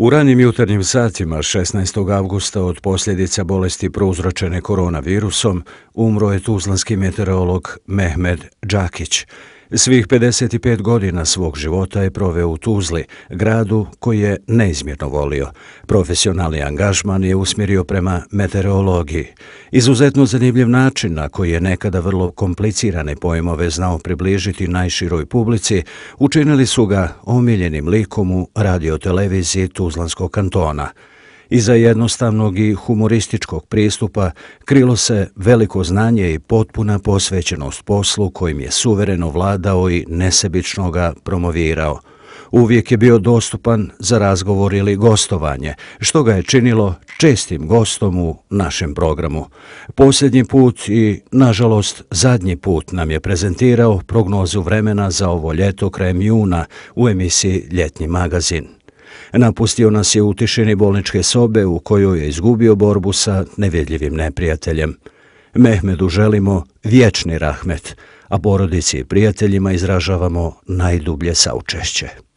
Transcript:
U ranim jutarnjim satima 16. augusta od posljedica bolesti prouzročene koronavirusom umro je tuzlanski meteorolog Mehmed Đakić. Svih 55 godina svog života je proveo u Tuzli, gradu koji je neizmjerno volio. Profesionalni angažman je usmjerio prema meteorologiji. Izuzetno zanimljiv način na koji je nekada vrlo komplicirane pojmove znao približiti najširoj publici, učinili su ga omiljenim likom u radioteleviziji Tuzlanskog kantona – Iza jednostavnog i humorističkog pristupa krilo se veliko znanje i potpuna posvećenost poslu kojim je suvereno vladao i nesebično ga promovirao. Uvijek je bio dostupan za razgovor ili gostovanje, što ga je činilo čestim gostom u našem programu. Posljednji put i, nažalost, zadnji put nam je prezentirao prognozu vremena za ovo ljeto krajem juna u emisiji Ljetni magazin. Napustio nas je u tišini bolničke sobe u kojoj je izgubio borbu sa nevjedljivim neprijateljem. Mehmedu želimo vječni rahmet, a porodici i prijateljima izražavamo najdublje saučešće.